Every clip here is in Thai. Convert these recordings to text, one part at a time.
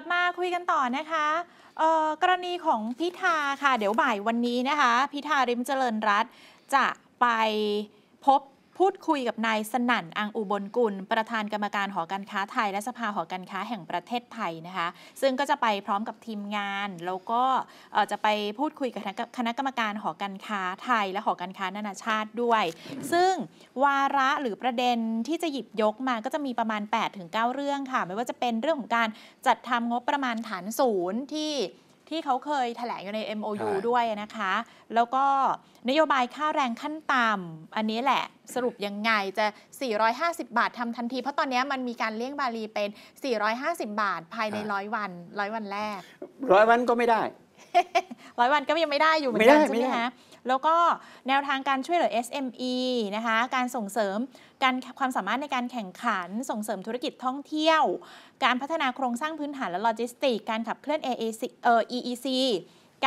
ลับมาคุยกันต่อนะคะ กรณีของพิธาค่ะ เดี๋ยวบ่ายวันนี้นะคะ พิธาริมเจริญรัตจะไปพบพูดคุยกับนายสนั่นอังอุบลกุล ประธานกรรมการหอการค้าไทย และสภาหอการค้าแห่งประเทศไทยนะคะซึ่งก็จะไปพร้อมกับทีมงาน แล้วก็จะไปพูดคุยกับคณะกรรมการหอการค้าไทย และหอการค้านานาชาติด้วย ซึ่งวาระหรือประเด็นที่จะหยิบยกมาก็จะมีประมาณ 8-9 เรื่องค่ะ ไม่ว่าจะเป็นเรื่องของการจัดทำงบประมาณฐานศูนย์ที่ที่เขาเคยถแถลงอยู่ใน MOU ด้วยนะคะ แล้วก็นโยบายค่าแรงขั้นต่ำอันนี้แหละสรุปยังไงจะ 450 บาททำทันที เพราะตอนนี้มันมีการเลี้ยงบาลีเป็น 450 บาทภายในร้อยวันร้อยวันแรกร้อยวันก็ไม่ได้ร้อยวันก็ยังไม่ได้อยู่เหมือนกันใช่ไหมฮะแล้วก็แนวทางการช่วยเหลือ SME นะคะ การส่งเสริมการความสามารถในการแข่งขัน ส่งเสริมธุรกิจท่องเที่ยว การพัฒนาโครงสร้างพื้นฐานและโลจิสติกการขับเคลื่อน AAC เออ EEC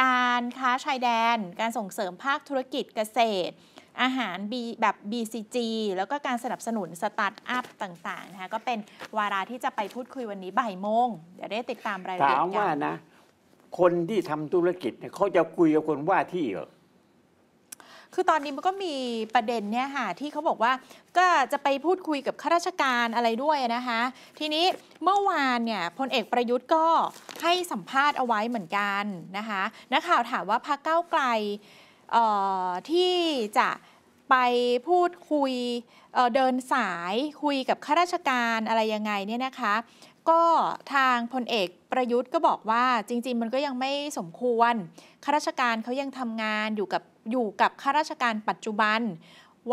การค้าชายแดน การส่งเสริมภาคธุรกิจเกษตร อาหารแบบ BCG แล้วก็การสนับสนุนสตาร์ทอัพต่าง ๆ นะคะ ก็เป็นวาระที่จะไปพูดคุยวันนี้บ่ายโมงเดี๋ยวได้ติดตามรายละเอียดกันถามว่านะคนที่ทำธุรกิจเเขาจะคุยกับคนว่าที่เหรอคือตอนนี้มันก็มีประเด็นเนี่ยค่ะที่เขาบอกว่าก็จะไปพูดคุยกับข้าราชการอะไรด้วยนะคะทีนี้เมื่อวานเนี่ยพลเอกประยุทธ์ก็ให้สัมภาษณ์เอาไว้เหมือนกันนะคะนักข่าวถามว่าพรกเก้าไกลที่จะไปพูดคุยเเดินสายคุยกับข้าราชการอะไรยังไงเนี่ยนะคะก็ทางพลเอกประยุทธ์ก็บอกว่าจริงๆมันก็ยังไม่สมควรข้าราชการเขายังทำงานอยู่กับอยู่กับข้าราชการปัจจุบัน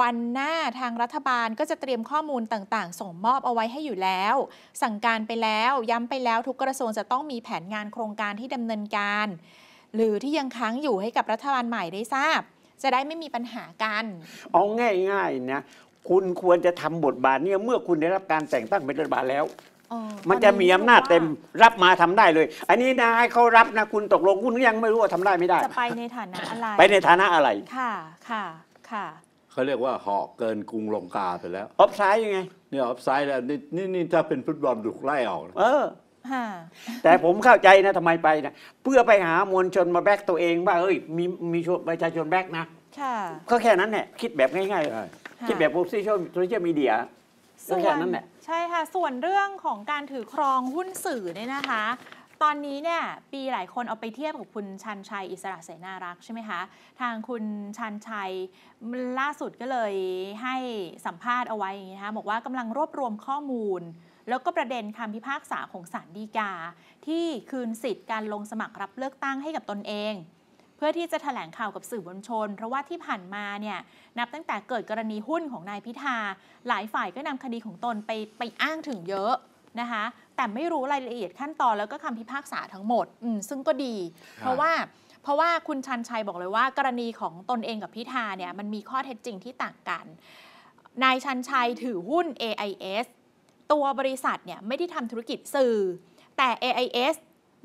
วันหน้าทางรัฐบาลก็จะเตรียมข้อมูลต่างๆ ส่งมอบเอาไว้ให้อยู่แล้ว สั่งการไปแล้วย้ำไปแล้วทุกกระทรวงจะต้องมีแผนงานโครงการที่ดำเนินการ หรือที่ยังค้างอยู่ให้กับรัฐบาลใหม่ได้ทราบ จะได้ไม่มีปัญหากัน เอาง่ายๆนะคุณควรจะทำบทบาทเนี่ยเมื่อคุณได้รับการแต่งตั้งเป็นรัฐบาลแล้วมันจะมีอำนาจเต็มรับมาทำได้เลย อันนี้นายเขารับนะ คุณตกลงคุณยังไม่รู้ว่าทำได้ไม่ได้ จะไปในฐานะอะไรไปในฐานะอะไรค่ะค่ะค่ะเขาเรียกว่าเหาะเกินกรุงลงกาไปแล้วออฟไซด์ยังไงเนี่ยออฟไซด์แล้วนี่นี่นี่ถ้าเป็นฟุตบอลถูกไล่ออกเออแต่ผมเข้าใจนะทำไมไปนะเพื่อไปหามวลชนมาแบกตัวเองว่าเอ้ยมีมีประชาชนแบกนะก็แค่นั้นแหละคิดแบบง่ายๆคิดแบบโซเชียลมีเดียก็แค่นั้นแหละใช่ค่ะ ส่วนเรื่องของการถือครองหุ้นสื่อเนี่ยนะคะ ตอนนี้เนี่ยปีหลายคนเอาไปเทียบกับคุณชันชัยอิสระเสนารักใช่ไหมคะ ทางคุณชันชัยล่าสุดก็เลยให้สัมภาษณ์เอาไว้อย่างนี้นะคะ บอกว่ากำลังรวบรวมข้อมูล แล้วก็ประเด็นคำพิพากษาของศาลฎีกา ที่คืนสิทธิ์การลงสมัครรับเลือกตั้งให้กับตนเองเพื่อที่จะถแถลงข่าวกับสื่อมวลชนเพราะว่าที่ผ่านมาเนี่ยนับตั้งแต่เกิดกรณีหุ้นของนายพิธาหลายฝ่ายก็นำคดีของตนไปไปอ้างถึงเยอะนะคะแต่ไม่รู้รายละเอียดขั้นตอนแล้วก็คำพิพากษาทั้งหมดืซึ่งก็ดีเพราะว่าเพราะว่าคุณชันชัยบอกเลยว่า กรณีของตนเองกับพิธาเนี่ยมันมีข้อเท็จจริงที่ต่างกัน นายชันชัยถือหุ้น AIS ตัวบริษัทเนี่ยไม่ได้ทำธุรกิจสื่อ แต่ AIS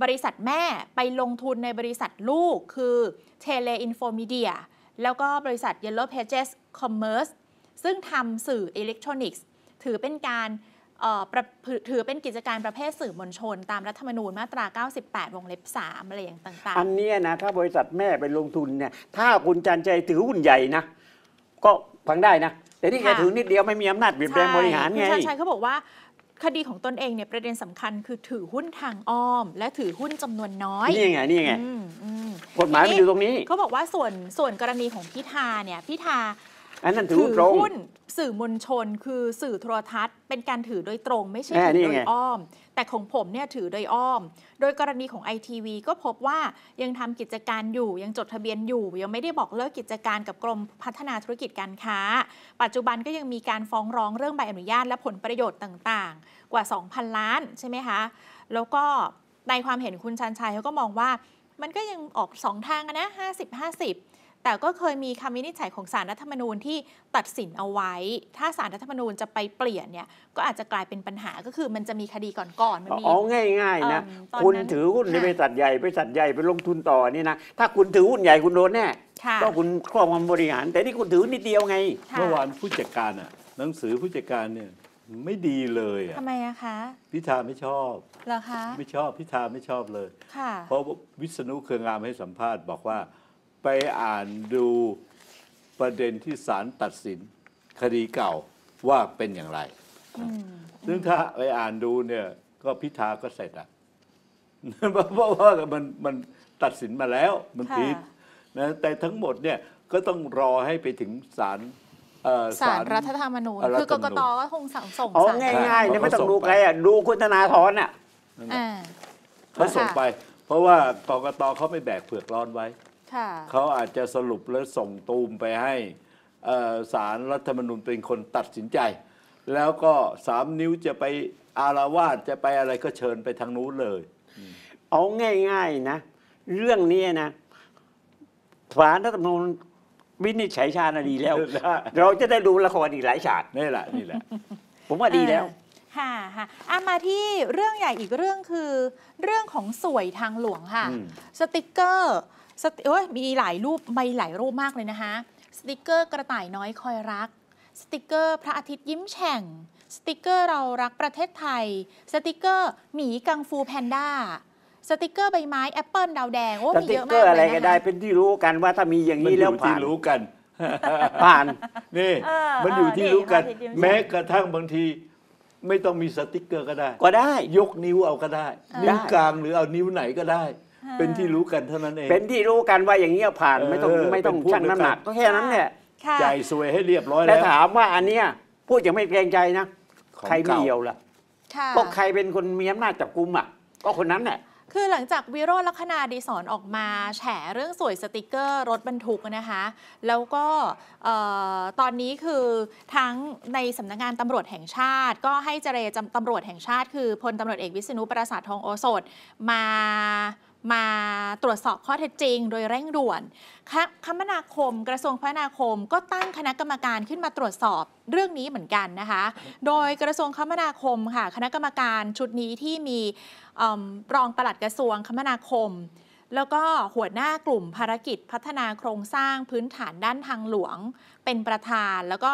บริษัทแม่ไปลงทุนในบริษัทลูก คือเทเลอินโฟมีเดียแล้วก็บริษัท Yellow Pages Commerce ซึ่งทำสื่ออิเล็กทรอนิกส์ถือเป็นการถือเป็นกิจการประเภทสื่อมวลชน ตามรัฐธรรมนูญมาตรา 98 วงเล็บ3อะไรอย่างต่างๆ อันนี้นะ ถ้าบริษัทแม่ไปลงทุนเนี่ยถ้าคุณจันใจถือหุ้นใหญ่นะ ก็ฟังได้นะ แต่ที่แค่ถือนิดเดียวไม่มีอำนาจเปลี่ยนแปลงบริหารไงคุณชันชัยเขาบอกว่าคดีของตนเองเนี่ยประเด็นสำคัญคือถือหุ้นทางอ้อม และถือหุ้นจำนวนน้อย นี่ไง นี่ไงกฎหมายมันอยู่ตรงนี้ เขาบอกว่าส่วนส่วนกรณีของพิธาเนี่ย พิธาอันนั้นถือตรงหุ้นสื่อมวลชนคือสื่อโทรทัศน์เป็นการถือโดยตรงไม่ใช่ถือโดยอ้อม แต่ของผมเนี่ยถือโดยอ้อม โดยกรณีของไอทีวีก็พบว่ายังทำกิจการอยู่ ยังจดทะเบียนอยู่ ยังไม่ได้บอกเลิกกิจการกับกรมพัฒนาธุรกิจการค้า ปัจจุบันก็ยังมีการฟ้องร้องเรื่องใบอนุญาตและผลประโยชน์ต่างๆ กว่า 2,000 ล้านใช่ไหมคะแล้วก็ในความเห็นคุณชันชัยเขาก็มองว่ามันก็ยังออก2ทางนะ50 50แต่ก็เคยมีคำวินิจฉัยของสารรัฐธรรมนูญที่ตัดสินเอาไว้ ถ้าสารรัฐธรรมนูญจะไปเปลี่ยนเนี่ยก็อาจจะกลายเป็นปัญหาก็คือมันจะมีคดีก่อนๆมันมี อ๋อง่ายๆนะ คุณถือหุ้นในบริษัทใหญ่บริษัทใหญ่ไปลงทุนต่อนี่นะ ถ้าคุณถือหุ้นใหญ่คุณโดนแน่ก็คุณครอบงำบริหาร แต่นี่คุณถือนิดเดียวไง เมื่อวานผู้จัดการอ่ะหนังสือผู้จัดการเนี่ยไม่ดีเลยอ่ะทำไมอะคะพิธาไม่ชอบเหรอคะ ไม่ชอบพิธาไม่ชอบเลยค่ะ เพราะวิษณุเครืองามให้สัมภาษณ์บอกว่าไปอ่านดูประเด็นที่ศาลตัดสินคดีเก่าว่าเป็นอย่างไร ซึ่งถ้าไปอ่านดูเนี่ยก็พิธาก็เสร็จอ่ะเพราะว่ามันมันตัดสินมาแล้วมันผิดนะ แต่ทั้งหมดเนี่ยก็ต้องรอให้ไปถึงศาลสารรัฐธรรมนูญ คือกกตก็คงสั่งส่งสารง่ายๆเนี่ยไม่ต้องดูใครอ่ะดูคุณธนาธรอ่ะเขาส่งไป เพราะว่ากกตเขาไม่แบกเผือกร้อนไว้เขาอาจจะสรุปแล้วส่งตูมไปให้ สารรัฐธรรมนูญเป็นคนตัดสินใจ แล้วก็สามนิ้วจะไปอาราวาสจะไปอะไรก็เชิญไปทางนู้นเลย เอาง่ายๆนะ เรื่องนี้นะสารรัฐธรรมนูญวินิจฉัยชาณดีแล้ว เราจะได้ดูละครอีกหลายฉากนี่แหละนี่แหละผมว่าดีแล้วค่ะค่ะอามาที่เรื่องใหญ่อีกเรื่องคือ เรื่องของสวยทางหลวงค่ะ สติกเกอร์เอ้ยมีหลายรูปใบหลายรูปมากเลยนะคะสติกเกอร์กระต่ายน้อยคอยรัก สติกเกอร์พระอาทิตย์ยิ้มแฉ่งสติกเกอร์เรารักประเทศไทยสติกเกอร์หมีกังฟูแพนด้าสติกเกอร์ใบไม้แอปเปิลดาวแดงโอ้มีมากเยอะิกมาอกร์อะไรเลยก็นะได้คะเป็นที่รู้กันว่าถ้ามีอย่างนี้แล้วผ่านรู้กันผ่านนี่มันอยู่ที่รู้กัน แม้กระทั่งบางที ไม่ต้องมีสติกเกอร์ก็ได้ ก็ได้ยกนิ้วเอาก็ได้นิ้วกลางหรือเอานิ้วไหนก็ได้เป็นที่รู้กันเท่านั้นเอง เป็นที่รู้กันว่าอย่างเงี้ยผ่านไม่ต้องไม่ต้องชั่งน้ำหนัก ก็แค่นั้นเนี่ยใจ่สวยให้เรียบร้อยแล้แวถามว่าอันเนี้ยพูดอย่างไม่เกรงใจนะใครมีเอียวล่ะ ก็ใครเป็นคนมีอำนาจจับกุมอ่ะ ก็คนนั้นแหละ คือหลังจากวิโรจน์ลัคนาดีสอนออกมาแฉเรื่องสวยสติกเกอร์รถบรรทุกนะคะ แล้วก็ตอนนี้คือทั้งในสำนักงานตำรวจแห่งชาติก็ให้เจรจาตำรวจแห่งชาติคือพลตำรวจเอกวิษณุปราสาททองโอสถมามาตรวจสอบข้อเท็จจริง โดยเร่งด่วนคมนาคมกระทรวงคมนาคมก็ตั้งคณะกรรมการขึ้นมาตรวจสอบเรื่องนี้เหมือนกันนะคะ โดยกระทรวงคมนาคมค่ะคณะกรรมการชุดนี้ที่มีรองปลัดกระทรวงคมนาคม แล้วก็หัวหน้ากลุ่มภารกิจพัฒนาโครงสร้างพื้นฐานด้านทางหลวงเป็นประธานแล้วก็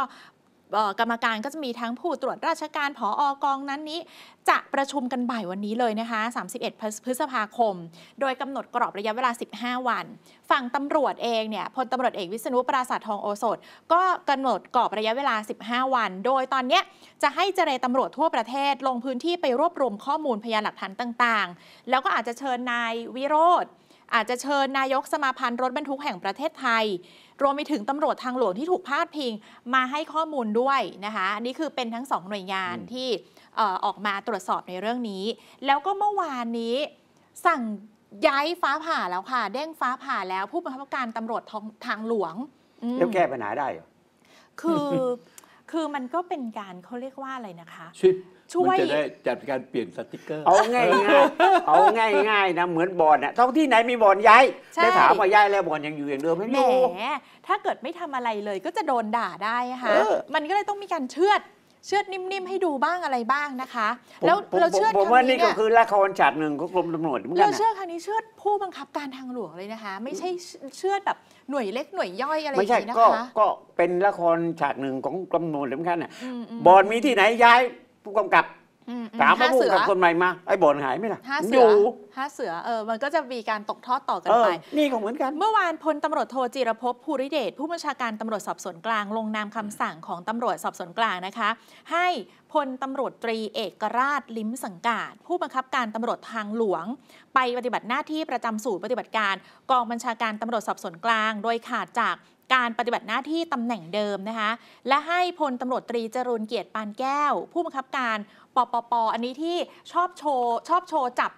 กรรมการก็จะมีทั้งผู้ตรวจราชการผออกองนั้นนี้ จะประชุมกันบ่ายวันนี้เลยนะคะ31พฤษภาคม โดยกำหนดกรอบระยะเวลา 15 วัน ฝั่งตำรวจเองเนี่ย พลตารวจเอกวิษณุปราสาททองโอสถ ก็กำหนดกรอบระยะเวลา 15 วัน โดยตอนนี้จะให้เจรตำรวจทั่วประเทศ ลงพื้นที่ไปรวบรวมข้อมูลพยานหลักฐานต่าง ๆ แล้วก็อาจจะเชิญนายวิโรธอาจจะเชิญนายกสมาพันธ์รถบรรทุกแห่งประเทศไทย รวมไปถึงตำรวจทางหลวงที่ถูกพาดพิงมาให้ข้อมูลด้วยนะคะ นี่คือเป็นทั้งสองหน่วยงานที่ออกมาตรวจสอบในเรื่องนี้ แล้วก็เมื่อวานนี้สั่งย้ายฟ้าผ่าแล้วค่ะเด้งฟ้าผ่าแล้วผู้บังคับการตำรวจทางหลวงแล้วแก้ปัญหาได้คือคือมันก็เป็นการเขาเรียกว่าอะไรนะคะช่วยมันจะได้จัดการเปลี่ยนสติกเกอร์เอาง่ายๆเอาง่ายๆนะเหมือนบอลน่ะท้องที่ไหนมีบอลย้ายได้ถามว่าย้ายแล้วบอลยังอยู่อย่างเดิมไหมแหม่ถ้าเกิดไม่ทำอะไรเลยก็จะโดนด่าได้ค่ะมันก็เลยต้องมีการเชือดเชือดนิ่มๆให้ดูบ้างอะไรบ้างนะคะ แล้วเราเชือดคผมว่ารั้งนี้่ก็นี่คือละครฉากหนึ่งของกรมตำรวจเหมือนกัเรานเชื่อครั้งนี้เชื่อผู้บังคับการทางหลวงเลยนะคะ ไม่ใช่เชื่อแบบหน่วยเล็กหน่วยย่อยอะไรไม่ใช่นะก็คะก็เป็นละครฉากหนึ่งของกรมตำรวจเหมือนกันน่ะบอลมีที่ไหนย้าย con cặp ถามพาะผู้กับคนใหม่มาไอ้บ่อนหายไหมล่ะห้าเสือห้าเสือเออมันก็จะมีการตกทอดต่อกันไปนี่ก็เหมือนกันเมื่อวานพลตำรวจโทจิรพภูริเดชผู้บัญชาการตำรวจสอบสวนกลาง ลงนามคำสั่งของตำรวจสอบสวนกลางนะคะ ให้พลตำรวจตรีเอกราชลิ้มสังกาดผู้บังคับการตำรวจทางหลวงไปปฏิบัติหน้าที่ประจำศูนย์ปฏิบัติการกองบัญชาการตำรวจสอบสวนกลาง โดยขาดจากการปฏิบัติหน้าที่ตำแหน่งเดิมนะคะ และให้พลตำรวจตรีจรุนเกียรติปานแก้วผู้บังคับการปปปอันนี้ที่ชอบโชว์ชอบโชว์จับ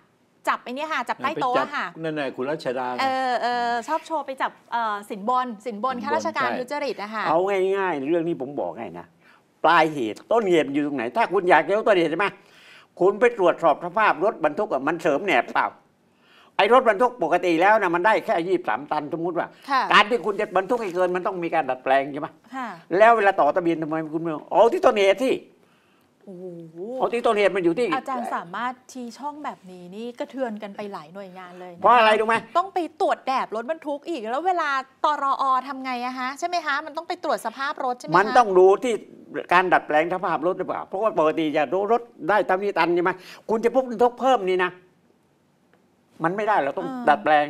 จับไอ้นี่ค่ะ จับใต้โต๊ะค่ะนั่นน่ะคุณรัชดาเออเออชอบโชว์ไปจับสินบนสินบนข้าราชการยุจริตนะคะเอาง่ายๆ เรื่องนี้ ผมบอกง่ายนะปลายเหตุต้นเหตุอยู่ตรงไหน ถ้าคุณอยากเะรู้ต้นเหตุใช่ไหมคุณไปตรวจสอบสภาพรถบรรทุกมันเสริมแหนบเปล่าไอ้รถบรรทุกปกติแล้วนะมันได้แค่ยี่สามตันสมมติว่า การที่คุณจะบรรทุกให้เกินมันต้องมีการดัดแปลงใช่ไหมแล้วเวลาต่อทะเบียนทำไมคุณไม่เอาที่ต้นเหตุที่โอ้โหที่ต้นเหตุมันอยู่ที่ อาจารย์สามารถชี้ช่องแบบนี้นี่กระเทือนกันไปหลายหน่วยงานเลยเพราะอะไรดูไหมต้องไปตรวจแดดรถบรรทุกอีก แล้ว เวลาตรออทำไงอะฮะ ใช่ไหมฮะมันต้องไปตรวจสภาพรถใช่ไหมมันต้องดูที่การดัดแปลงสภาพรถหรือเปล่าเพราะว่าปกติจะรู้รถได้ตามนี้ตันใช่ไหมคุณจะพบ๊บทุกเพิ่มนี่นะ มันไม่ได้เราต้องดัดแปลง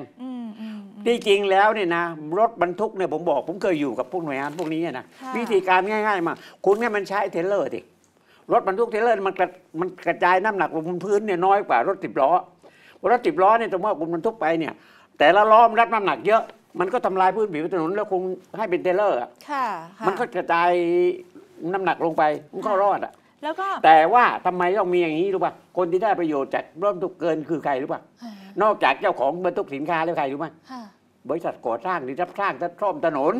ที่จริงแล้วเนี่ยนะ รถบรรทุกเนี่ยผมบอกผมเคยอยู่กับพวกหน่วยงานพวกนี้นะวิธีการง่าย ๆ มา คุณแค่มันใช้เทเลอร์ดิรถบรรทุกเทเลอร์มันกระมันกระจายน้ำหนักลงบนพื้นเนี่ยน้อยกว่า รถสิบล้อรถสิบล้อเนี่ยสมมติว่าคุณบรรทุกไปเนี่ย แต่ละล้อมันรับน้ำหนักเยอะ มันก็ทำลายพื้นผิวถนนแล้วคงให้เป็นเทเลอร์อ่ะมันก็กระจายน้ำหนักลงไปมันก็รอดอ่ะ แล้วก็แต่ว่าทำไมต้องมีอย่างนี้รู้ป่ะคนที่ได้ประโยชน์จากรบรรทุกเกินคือใครรู้ป่ะนอกจากเจ้าของบรรทุกสินค้าแล้วใครรู้ป่ะบริษัทก่อสร้างหรือรับสร้างจะซ่อมถนน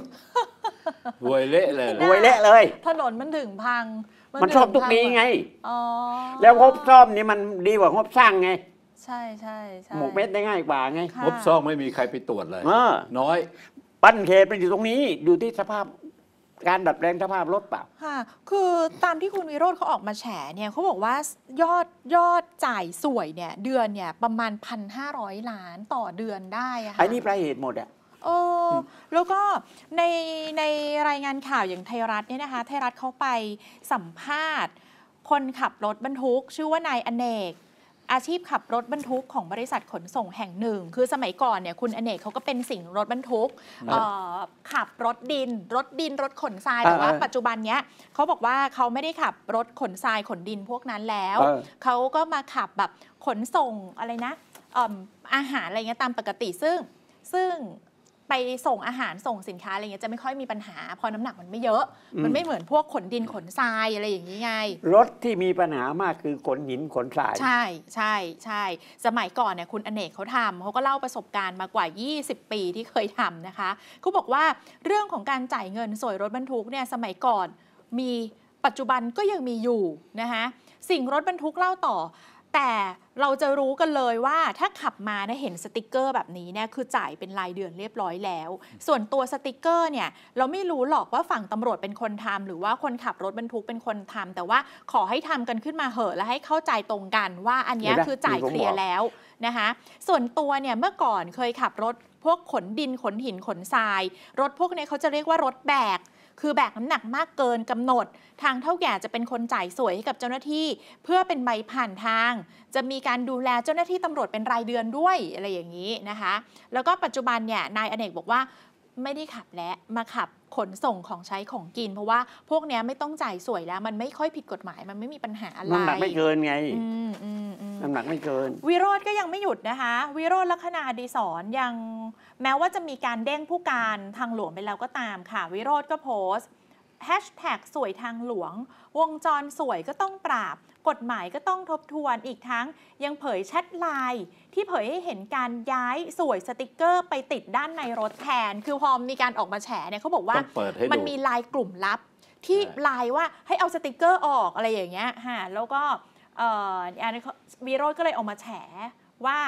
รวยเละเลยรวยเละเลยถนนมันถึงพังมันชอบทุกนี้ไงอ๋อแล้วงบซ่อมนี่มันดีกว่างบสร้างไง ใช่ใช่ใช่ หมกเม็ดได้ง่ายกว่าไงงบซ่อมไม่มีใครไปตรวจเลยเออน้อย ปั้นเขตป็นอยู่ตรงนี้ อยู่ที่สภาพการดัดแปลงสภาพรถเปล่าค่ะ คือตามที่คุณวิโรธเขาออกมาแฉเนี่ย เขาบอกว่ายอดยอดจ่ายสวยเนี่ย เดือนเนี่ยประมาณพันห้าร้อยล้านต่อเดือนได้อะค่ะ ไอ้นี่ปลายเหตุหมดอะโอ้แล้วก็ในในรายงานข่าวอย่างไทยรัฐเนี่ยนะคะไทยรัฐเขาไปสัมภาษณ์ คนขับรถบรรทุกชื่อว่านายอเนก อาชีพขับรถบรรทุกของบริษัทขนส่งแห่งหนึ่ง คือสมัยก่อนเนี่ยคุณอเนกเขาก็เป็นสิ่งรถบรรทุกขับรถดิน รถดินรถขนทรายแต่ว่าปัจจุบันเนี้ยเขาบอกว่าเขาไม่ได้ขับรถขนทรายขนดินพวกนั้นแล้วเขาก็มาขับแบบขนส่งอะไรนะอาหารอะไรเงี้ยตามปกติซึ่งซึ่งไปส่งอาหารส่งสินค้าอะไรเงี้ยจะไม่ค่อยมีปัญหาพอน้ำหนักมันไม่เยอะ มันไม่เหมือนพวกขนดินขนทรายอะไรอย่างนี้ไงรถที่มีปัญหามากคือขนหินขนทรายใช่ใช่ใช่สมัยก่อนเนี่ยคุณอเนกเขาทำเขาก็เล่าประสบการณ์มากว่า 20 ปีที่เคยทำนะคะเขาบอกว่าเรื่องของการจ่ายเงินสวยรถบรรทุกเนี่ยสมัยก่อนมีปัจจุบันก็ยังมีอยู่นะคะสิ่งรถบรรทุกเล่าต่อแต่เราจะรู้กันเลยว่าถ้าขับมานะเห็นสติกเกอร์แบบนี้เนี่ยคือจ่ายเป็นรายเดือนเรียบร้อยแล้ว ส่วนตัวสติกเกอร์เนี่ยเราไม่รู้หรอกว่าฝั่งตำรวจเป็นคนทำหรือว่าคนขับรถบรรทุกเป็นคนทำแต่ว่าขอให้ทำกันขึ้นมาเหอะและให้เข้าใจตรงกันว่าอันนี้คือจ่ายเคลียร์แล้วนะคะส่วนตัวเนี่ยเมื่อก่อนเคยขับรถพวกขนดินขนหินขนทราย รถพวกนี้เขาจะเรียกว่ารถแบกคือแบกน้ำหนักมากเกินกำหนด ทางเท่าแก่จะเป็นคนจ่ายสวยให้กับเจ้าหน้าที่ เพื่อเป็นใบผ่านทาง จะมีการดูแลเจ้าหน้าที่ตำรวจเป็นรายเดือนด้วยอะไรอย่างนี้นะคะ แล้วก็ปัจจุบันเนี่ยนายอเนกบอกว่าไม่ได้ขับและมาขับขนส่งของใช้ของกิน เพราะว่าพวกนี้ไม่ต้องจ่ายสวยแล้ว มันไม่ค่อยผิดกฎหมาย มันไม่มีปัญหาอะไรน้ำหนักไม่เกินไง อืมอืมอืมน้ำหนักไม่เกิน วิโรธก็ยังไม่หยุดนะคะ วิโรธลักษณะดีสอนยังแม้ว่าจะมีการเด้งผู้การทางหลวงไปแล้วก็ตามค่ะ วิโรธก็โพสต์แฮชแท็กสวยทางหลวง วงจรสวยก็ต้องปราบ กฎหมายก็ต้องทบทวนอีกทั้งยังเผยแชทไลน์ที่เผยให้เห็นการย้ายสวยสติกเกอร์ไปติดด้านในรถแทน คือพอมีการออกมาแฉเนี่ยเขาบอกว่ามันมีไลน์กลุ่มลับ ที่ไลน์ว่าให้เอาสติกเกอร์ออกอะไรอย่างเงี้ยฮะแล้วก็อวีโรดก็เลยออกมาแฉว่า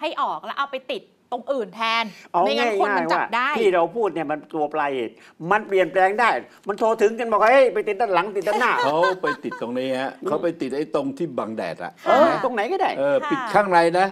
ให้ออกแล้ว เอาไปติดตรงอื่นแทนไม่งั้นคนมันจับได้ที่เราพูดเนี่ยมันตัวปลายเหตุมันเปลี่ยนแปลงได้ มันโทรถึงกันบอกเฮ้ยไปติดด้านหลังติดด้านหน้าเขาไปติดตรงนี้ฮะเขาไปติดไอ้ตรงที่บังแดดอะตรงไหนก็ได้ปิดข้างในนะ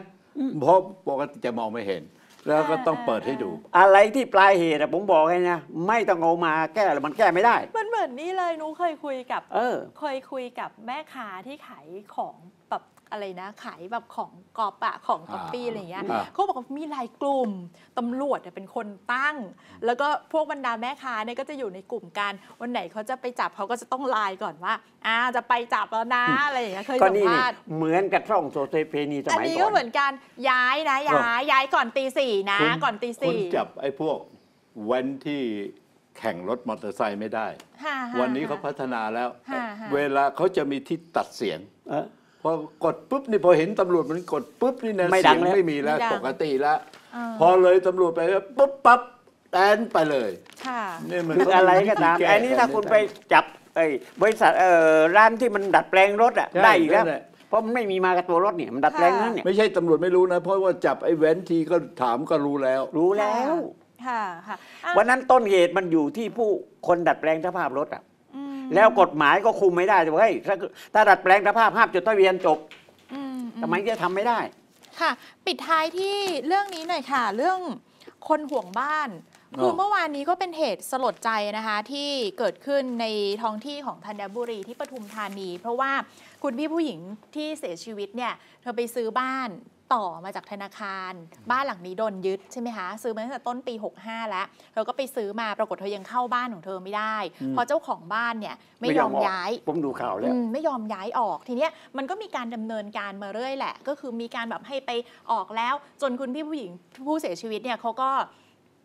เพราะปกติจะมองไม่เห็นแล้วก็ต้องเปิดให้ดูอะไรที่ปลายเหตุอะผมบอกให้นะไม่ต้องเอามาแก้หรอมันแก้ไม่ได้มันเหมือนนี่เลยหนูเคยคุยกับเออเคยคุยกับแม่ค้าที่ขายของแบบอะไรนะขายแบบของกอบอะของกอปปี้อะไรอย่างเงี้ยเขาบอกว่ามีหลายกลุ่มตำรวจเเป็นคนตั้ง แล้วก็พวกบรรดาแม่ค้าเนี่ยก็จะอยู่ในกลุ่มการวันไหนเขาจะไปจับเขาก็จะต้องไลน์ก่อนว่าอ่าจะไปจับแล้วนะอะไรอย่างเงี้ยเคยสัมภาษณ์เหมือนกับช่องโซเซเพนีสมันอันนี้ก็เหมือนกันย้ายนะย้ายย้ายก่อนตีสี่ี่นะคุณก่อนตีคุณจับไอ้พวกเว้นที่แข่งรถมอเตอร์ไซค์ไม่ได้ วันนี้เขาพัฒนาแล้ว เวลาเขาจะมีที่ตัดเสียงอพอกดปุ๊บนี่พอเห็นตำรวจมันกดปุ๊บ นี่นะเสียงไม่มีแล้วปกติแล้ว พอเลยตำรวจไปแล้วปุ๊บปั๊บแอนไปเลยคนี่มันืออะไรก็ตามอันนี้ถ้าคุณไปจับไอ้บริษัทเอ่อร้านที่มันดัดแปลงรถอ่ะได้อีกแล้วเพราะมันไม่มีมากับตัวรถเนี่ยมันดัดแปลงนั่นเนี่ยไม่ใช่ตำรวจไม่รู้นะ เพราะว่าจับไอ้แว้นทีก็ถาม ก็รู้แล้ว รู้แล้ว ค่ะค่ะวันนั้นต้นเหตุมันอยู่ที่ผู้คนดัดแปลงสภาพรถอ่ะแล้วกฎหมายก็คุมไม่ได้จะบอกเฮ้ยถ้าดัดแปลงสภาพภาพจดทะเบียนจบทำไมจะทำไม่ได้ ค่ะ ปิดท้ายที่เรื่องนี้หน่อยค่ะ เรื่องคนห่วงบ้านคือเมื่อวานนี้ก็เป็นเหตุสลดใจนะคะที่เกิดขึ้นในท้องที่ของธัญบุรี ที่ปทุมธานี เพราะว่าคุณพี่ผู้หญิงที่เสียชีวิตเนี่ยเธอไปซื้อบ้านต่อมาจากธนาคารบ้านหลังนี้โดนยึดใช่ไหมคะซื้อมาตั้งแต่ต้นปี 65 แล้วเธอก็ไปซื้อมาปรากฏเธอยังเข้าบ้านของเธอไม่ได้เพราะเจ้าของบ้านเนี่ยไม่ยอมย้ายผมดูข่าวแล้วไม่ยอมย้ายออกทีเนี้ยมันก็มีการดำเนินการมาเรื่อยแหละ ก็คือมีการแบบให้ไปออกแล้ว จนคุณพี่ผู้หญิงผู้เสียชีวิตเนี่ยเขาก็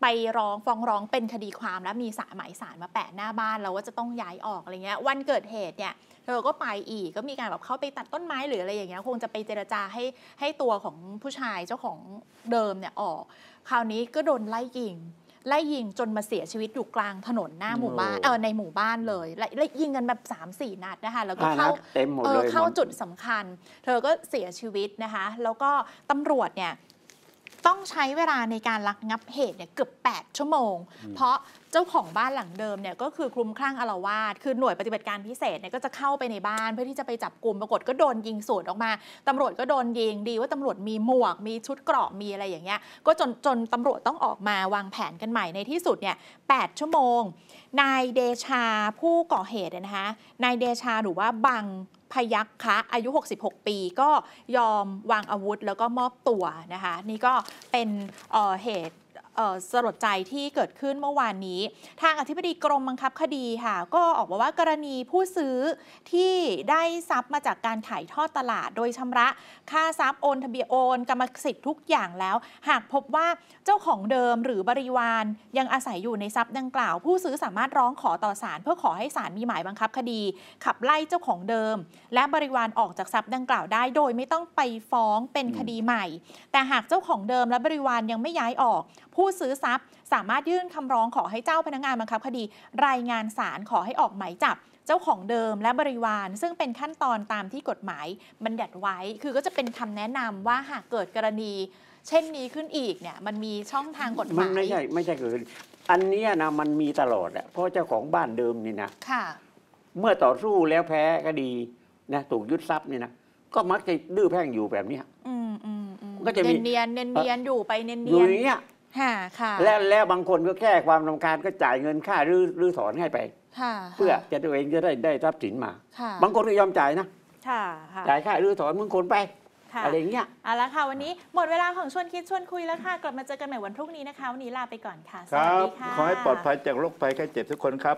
ไปร้องฟ้องร้องเป็นคดีความแล้ว มีสายหมายสารมาแปะหน้าบ้านเราว่าจะต้องย้ายออกอะไรเงี้ยวันเกิดเหตุเนี่ยเธอก็ไปอีกก็มีการแบบเข้าไปตัดต้นไม้หรืออะไรอย่างเงี้ยคงจะไปเจรจาให้ให้ตัวของผู้ชายเจ้าของเดิมเนี่ยออก คราวนี้ก็โดนไล่ยิง ไล่ยิงจนมาเสียชีวิตอยู่กลางถนนหน้าหมู่บ้านเออในหมู่บ้านเลยไล่ยิงกันแบบ3ามสี่นัดนะคะแล้วก็เข้าเเข้าจุดสำคัญ เธอก็เสียชีวิตนะคะแล้วก็ตำรวจเนี่ยต้องใช้เวลาในการรักงับเหตุเนี่ยเกือบ8ชั่วโมง เพราะเจ้าของบ้านหลังเดิมเนี่ยก็คือคลุมคลั่งอาวาด คือหน่วยปฏิบัติการพิเศษเนี่ยก็จะเข้าไปในบ้านเพื่อที่จะไปจับกลุ่มปรากฏก็โดนยิงสวนออกมา ตำรวจก็โดนยิงดีว่าตำรวจมีหมวกมีชุดเกราะมีอะไรอย่างเงี้ย ก็จนจนตำรวจต้องออกมาวางแผนกันใหม่ในที่สุดเนี่ยแชั่วโมง นายเดชาผู้ก่อเหตุนะคะ นายเดชาหรือว่าบังพยักคะอายุ 66 ปีก็ยอมวางอาวุธ แล้วก็มอบตัวนะคะ นี่ก็เป็นเเหตุสลดใจที่เกิดขึ้นเมื่อวานนี้ ทางอธิบดีกรมบังคับคดีค่ะ ก็ออกมาว่ากรณีผู้ซื้อที่ได้ทรัพย์มาจากการขายทอดตลาด โดยชำระค่าทรัพย์โอนทะเบียนโอน กรรมสิทธิ์ทุกอย่างแล้ว หากพบว่าเจ้าของเดิมหรือบริวารยังอาศัยอยู่ในทรัพย์ดังกล่าว ผู้ซื้อสามารถร้องขอต่อศาลเพื่อขอให้ศาลมีหมายบังคับ คดี ขับไล่เจ้าของเดิม และบริวารออกจากทรัพย์ดังกล่าวได้โดยไม่ต้องไปฟ้องเป็นคดีใหม่ แต่หากเจ้าของเดิมและบริวารยังไม่ย้ายออกผู้ผู้ซื้อทรัพย์สามารถยื่นคำร้องขอให้เจ้าพนักงานบังคับคดีรายงานสารขอให้ออกหมายจับเจ้าของเดิมและบริวาร ซึ่งเป็นขั้นตอนตามที่กฎหมายบัญญัติไว้คือก็จะเป็นคำแนะนำว่าหากเกิดกรณีเช่นนี้ขึ้นอีกเนี่ย มันมีช่องทางกฎหมายมันไม่ใช่ไม่ใช่เกิดอันนี้นะมันมีตลอดอะเพราะเจ้าของบ้านเดิมนี่นะค่ะ เมื่อต่อสู้แล้วแพ้คดีนะถูกยึดทรัพย์นี่นะก็มักจะดื้อแพ่งอยู่แบบนี้ อืมอืมก็จะมีเนียนเนียนอยู่ไปเนียนเนียนอยู่อย่างเงี้ยค่ะแล้วแล้วบางคนก็แค่ความรำคาญก็จ่ายเงินค่ารื้อรื้อถอนให้ไป ค่ะ เพื่อจะตัวเองจะได้ได้ทรัพย์สินมาค่ะบางคนก็ยอมจ่ายนะค่ะค่ะจ่ายค่ารื้อถอนมึงคนไปอะไรเงี้ยเอาละค่ะวันนี้หมดเวลาของชวนคิดชวนคุยแล้วค่ะ กลับมาเจอกันใหม่วันพรุ่งนี้นะคะวันนี้ลาไปก่อนค่ะสวัสดีค่ะขอให้ปลอดภัยจากโรคภัยไข้เจ็บทุกคนครับ